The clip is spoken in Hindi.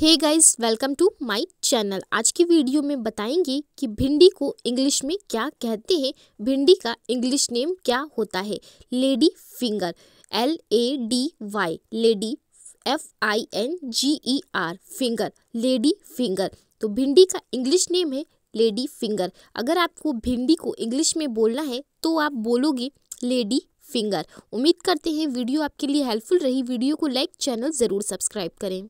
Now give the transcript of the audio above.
hey guys welcome to my channel आज की वीडियो में बताएंगे कि भिंडी को इंग्लिश में क्या कहते हैं भिंडी का इंग्लिश नेम क्या होता है lady finger L A D Y lady F I N G E R finger lady finger तो भिंडी का इंग्लिश नेम है लेडी फिंगर अगर आपको भिंडी को इंग्लिश में बोलना है तो आप बोलोगे लेडी फिंगर उम्मीद करते हैं वीडियो आपके लिए हेल्पफुल रही वीडियो को लाइक चैनल ज़रूर सब्सक्राइब करें